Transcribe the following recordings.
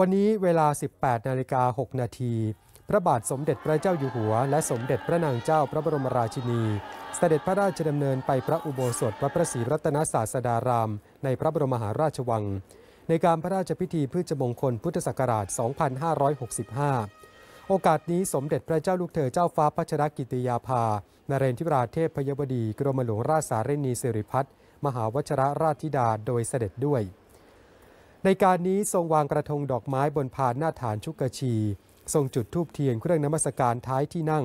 วันนี้เวลา 18 นาฬิกา6นาที พระบาทสมเด็จพระเจ้าอยู่หัว และสมเด็จพระนางเจ้าพระบรมราชินี เสด็จพระราชดำเนินไปพระอุโบสถวัดพระศรีรัตนศาสดาราม ในพระบรมหาราชวัง ในการพระราชพิธีพืชมงคลพุทธศักราช 2565 โอกาสนี้สมเด็จพระเจ้าลูกเธอเจ้าฟ้าพัชรกิติยาภานเรนทิราเทพพยบดีกรมหลวงราชสารนีสิริพัฒมหาวชรราชธิดาโดยเสด็จด้วยในการนี้ทรงวางกระทงดอกไม้บนพานหน้าฐานชุกชีทรงจุดธูปเทียนเครื่องนมัสการท้ายที่นั่ง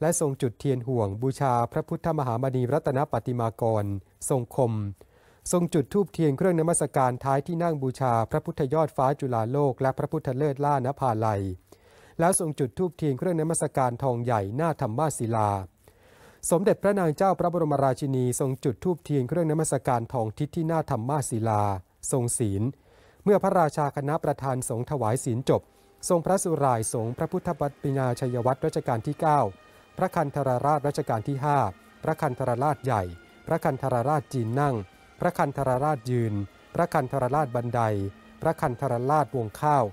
และทรงจุดเทียนห่วงบูชาพระพุทธมหามณีรัตนปฏิมากร ทรงคมทรงจุดธูปเทียนเครื่องนมัสการท้ายที่นั่งบูชาพระพุทธยอดฟ้าจุฬาโลก และพระพุทธเลิศล่านภาลัย แล้วทรงจุดธูปเทียนเครื่องนมัสการทองใหญ่หน้าธรรมาศิลา สมเด็จพระนางเจ้าพระบรมราชินีทรงจุดธูปเทียนเครื่องนมัสการทองทิศที่หน้าธรรมาศิลาทรงศีลมื่อพระราชาคณะประธานสงฆ์ถวายศีลจบ ทรงพระสุรายสงฆ์พระพุทธบัญญาชัยวัตรรัชกาลที่ 9 พระคันธรราชรัชกาลที่ 5 พระคันธรราชใหญ่ พระคันธรราชจีนนั่ง พระคันธรราชยืน พระคันธรราชบันได พระคันธรราชวงข้าว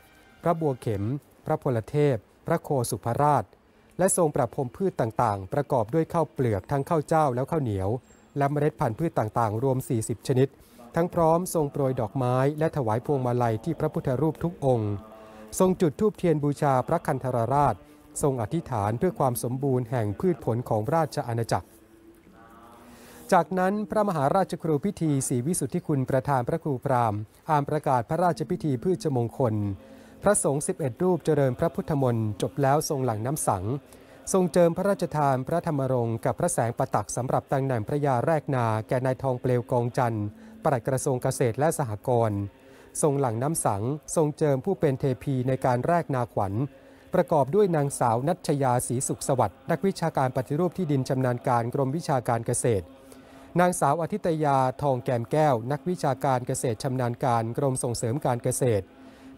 พระบัวเข็ม พระพลเทพ พระโคสุภราช และทรงประพรมพืชต่างๆ ประกอบด้วยข้าวเปลือกทั้งข้าวเจ้าแล้วข้าวเหนียว และเมล็ดพันธุ์พืชต่างๆ รวม40ชนิดทั้งพร้อมทรงโปรยดอกไม้ และถวายพวงมาลัยที่พระพุทธรูปทุกองค์ ทรงจุดธูปเทียนบูชาพระคันธรราช ทรงอธิษฐานเพื่อความสมบูรณ์แห่งพืชผลของราชอาณาจักร จากนั้นพระมหาราชครูพิธีศรีวิสุทธิคุณประธานพระครูพรามอ่านประกาศพระราชพิธีพืชมงคล พระสงฆ์11 รูปเจริญพระพุทธมนต์จบแล้วทรงหลังน้ำสัง ทรงเจิมพระราชทานพระธรรมรงกับพระแสงประตักสำหรับตังหนังพระยาแรกนาแก่นายทองเปลวกองจันทร์ปลัดกระทรวงเกษตรและสหกรณ์ทรงหลังน้ำสัง ทรงเจิมผู้เป็นเทพีในการแรกนาขวัญ ประกอบด้วยนางสาวนัชยาศรีสุขสวัสดิ์นักวิชาการปฏิรูปที่ดินชำนาญการกรมวิชาการเกษตร นางสาวอธิตยาทองแกมแก้ว นักวิชาการเกษตรชำนาญการกรมส่งเสริมการเกษตร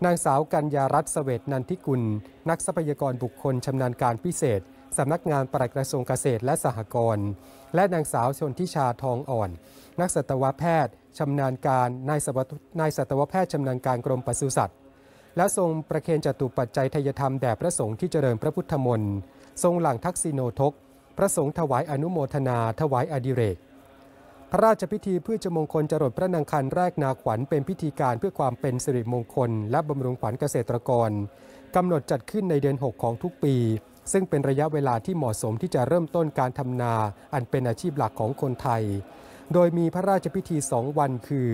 นางสาวกัญญารัตน์เสวตนันทิกุล นักทรัพยากรบุคคลชำนาญการพิเศษสำนักงานปลัดกระทรวงเกษตรและสหกรณ์และนางสาวชนทิชาทองอ่อน นักสัตวแพทย์ชำนาญการนายนายสัตวแพทย์ชำนาญการกรมปศุสัตว์ และทรงประเคนจตุปัจจัยทยธรรมแด่พระสงฆ์ที่เจริญพระพุทธมนต์ทรงหลังทักษิโนทก พระสงฆ์ถวายอนุโมทนา ถวายอดิเรก พระราชพิธีเพื่อะมงคลจรดพระนางคันแรกนาขวัญเป็นพิธีการเพื่อความเป็นสิริมงคล และบำรุงขวัญเกษตรกรกำหนดจัดขึ้นในเดือน6ของทุกปี ซึ่งเป็นระยะเวลาที่เหมาะสมที่จะเริ่มต้นการทำนา อันเป็นอาชีพหลักของคนไทยโดยมีพระราชพิธีสองวันคือ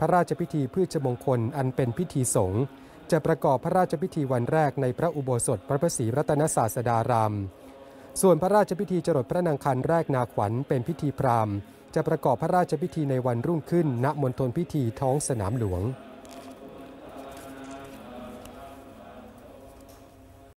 พระราชพิธีพืชมงคล อันเป็นพิธีสงฆ์จะประกอบพระราชพิธีวันแรกในพระอุโบสถ พระพศรีรัตนศาสดาราม ส่วนพระราชพิธีจรดพระนางคันแรกนาขวัญเป็นพิธีพราหมณ์จะประกอบพระราชพิธีในวันรุ่งขึ้นณมณฑลพิธีท้องสนามหลวง